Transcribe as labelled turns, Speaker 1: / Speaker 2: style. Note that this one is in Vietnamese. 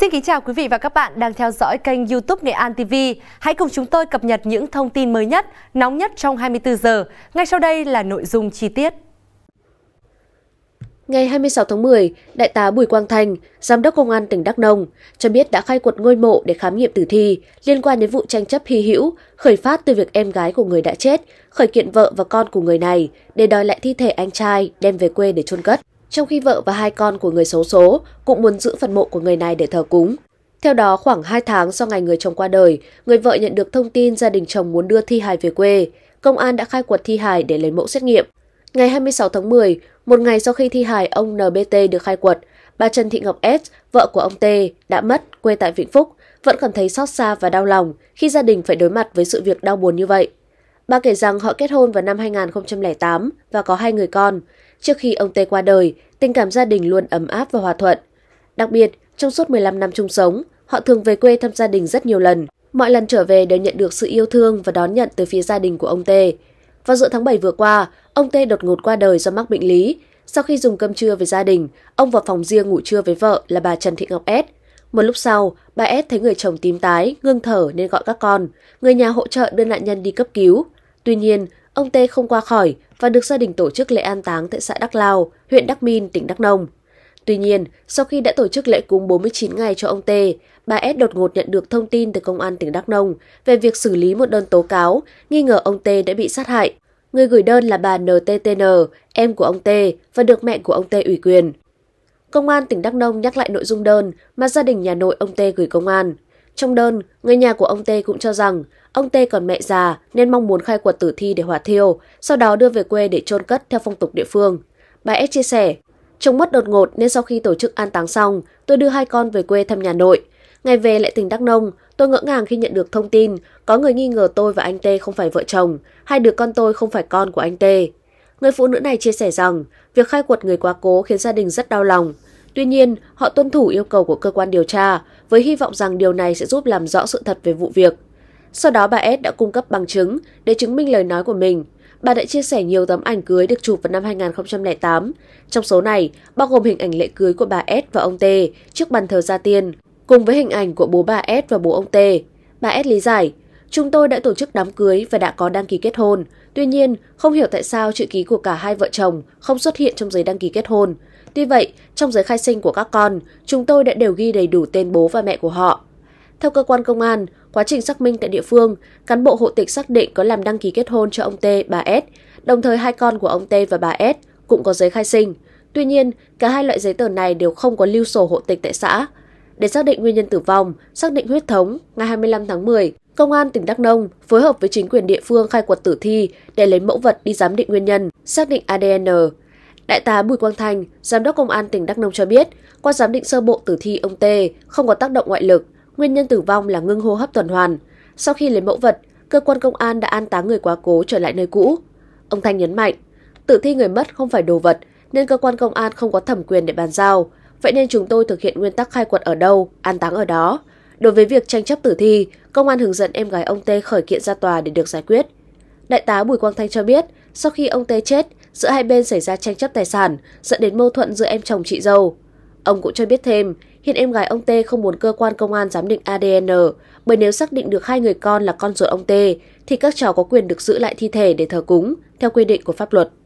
Speaker 1: Xin kính chào quý vị và các bạn đang theo dõi kênh YouTube Nghệ An TV. Hãy cùng chúng tôi cập nhật những thông tin mới nhất, nóng nhất trong 24 giờ. Ngay sau đây là nội dung chi tiết. Ngày 26 tháng 10, Đại tá Bùi Quang Thành, Giám đốc Công an tỉnh Đắk Nông, cho biết đã khai quật ngôi mộ để khám nghiệm tử thi liên quan đến vụ tranh chấp hy hữu khởi phát từ việc em gái của người đã chết, khởi kiện vợ và con của người này để đòi lại thi thể anh trai đem về quê để chôn cất trong khi vợ và hai con của người xấu số, cũng muốn giữ phần mộ của người này để thờ cúng. Theo đó, khoảng 2 tháng sau ngày người chồng qua đời, người vợ nhận được thông tin gia đình chồng muốn đưa thi hài về quê. Công an đã khai quật thi hài để lấy mẫu xét nghiệm. Ngày 26 tháng 10, một ngày sau khi thi hài ông NBT được khai quật, bà Trần Thị Ngọc S, vợ của ông T, đã mất, quê tại Vĩnh Phúc, vẫn cảm thấy xót xa và đau lòng khi gia đình phải đối mặt với sự việc đau buồn như vậy. Bà kể rằng họ kết hôn vào năm 2008 và có hai người con. Trước khi ông Tê qua đời, tình cảm gia đình luôn ấm áp và hòa thuận. Đặc biệt, trong suốt 15 năm chung sống, họ thường về quê thăm gia đình rất nhiều lần. Mọi lần trở về đều nhận được sự yêu thương và đón nhận từ phía gia đình của ông Tê. Vào giữa tháng 7 vừa qua, ông Tê đột ngột qua đời do mắc bệnh lý. Sau khi dùng cơm trưa với gia đình, ông vào phòng riêng ngủ trưa với vợ là bà Trần Thị Ngọc S. Một lúc sau, bà S thấy người chồng tím tái, ngưng thở nên gọi các con. Người nhà hỗ trợ đưa nạn nhân đi cấp cứu. Tuy nhiên, Ông Tê không qua khỏi và được gia đình tổ chức lễ an táng tại xã Đắc Lao, huyện Đắc Min, tỉnh Đắk Nông. Tuy nhiên, sau khi đã tổ chức lễ cúng 49 ngày cho ông Tê, bà S đột ngột nhận được thông tin từ công an tỉnh Đắk Nông về việc xử lý một đơn tố cáo nghi ngờ ông Tê đã bị sát hại. Người gửi đơn là bà NTTN, em của ông Tê và được mẹ của ông Tê ủy quyền. Công an tỉnh Đắk Nông nhắc lại nội dung đơn mà gia đình nhà nội ông Tê gửi công an. Trong đơn, người nhà của ông Tê cũng cho rằng Ông Tê còn mẹ già nên mong muốn khai quật tử thi để hỏa thiêu, sau đó đưa về quê để chôn cất theo phong tục địa phương. Bà S chia sẻ, chồng mất đột ngột nên sau khi tổ chức an táng xong, tôi đưa hai con về quê thăm nhà nội. Ngày về lại tỉnh Đắk Nông, tôi ngỡ ngàng khi nhận được thông tin có người nghi ngờ tôi và anh Tê không phải vợ chồng, hai đứa con tôi không phải con của anh Tê. Người phụ nữ này chia sẻ rằng, việc khai quật người quá cố khiến gia đình rất đau lòng. Tuy nhiên, họ tuân thủ yêu cầu của cơ quan điều tra với hy vọng rằng điều này sẽ giúp làm rõ sự thật về vụ việc. Sau đó bà S đã cung cấp bằng chứng để chứng minh lời nói của mình. Bà đã chia sẻ nhiều tấm ảnh cưới được chụp vào năm 2008. Trong số này, bao gồm hình ảnh lễ cưới của bà S và ông T trước bàn thờ gia tiên, cùng với hình ảnh của bố bà S và bố ông T. Bà S lý giải, chúng tôi đã tổ chức đám cưới và đã có đăng ký kết hôn. Tuy nhiên, không hiểu tại sao chữ ký của cả hai vợ chồng không xuất hiện trong giấy đăng ký kết hôn. Tuy vậy, trong giấy khai sinh của các con, chúng tôi đã đều ghi đầy đủ tên bố và mẹ của họ. Theo cơ quan công an, Quá trình xác minh tại địa phương, cán bộ hộ tịch xác định có làm đăng ký kết hôn cho ông T, bà S, đồng thời hai con của ông T và bà S cũng có giấy khai sinh. Tuy nhiên, cả hai loại giấy tờ này đều không có lưu sổ hộ tịch tại xã. Để xác định nguyên nhân tử vong, xác định huyết thống, ngày 25 tháng 10, Công an tỉnh Đắk Nông phối hợp với chính quyền địa phương khai quật tử thi để lấy mẫu vật đi giám định nguyên nhân, xác định ADN. Đại tá Bùi Quang Thành, Giám đốc Công an tỉnh Đắk Nông cho biết, qua giám định sơ bộ tử thi ông T không có tác động ngoại lực, Nguyên nhân tử vong là ngưng hô hấp tuần hoàn. Sau khi lấy mẫu vật, cơ quan công an đã an táng người quá cố trở lại nơi cũ. Ông Thanh nhấn mạnh, tử thi người mất không phải đồ vật nên cơ quan công an không có thẩm quyền để bàn giao. Vậy nên chúng tôi thực hiện nguyên tắc khai quật ở đâu, an táng ở đó. Đối với việc tranh chấp tử thi, công an hướng dẫn em gái ông Tê khởi kiện ra tòa để được giải quyết. Đại tá Bùi Quang Thanh cho biết, sau khi ông Tê chết, giữa hai bên xảy ra tranh chấp tài sản, dẫn đến mâu thuẫn giữa em chồng chị dâu. Ông cũng cho biết thêm, Hiện em gái ông T không muốn cơ quan công an giám định ADN, bởi nếu xác định được hai người con là con ruột ông T, thì các cháu có quyền được giữ lại thi thể để thờ cúng, theo quy định của pháp luật.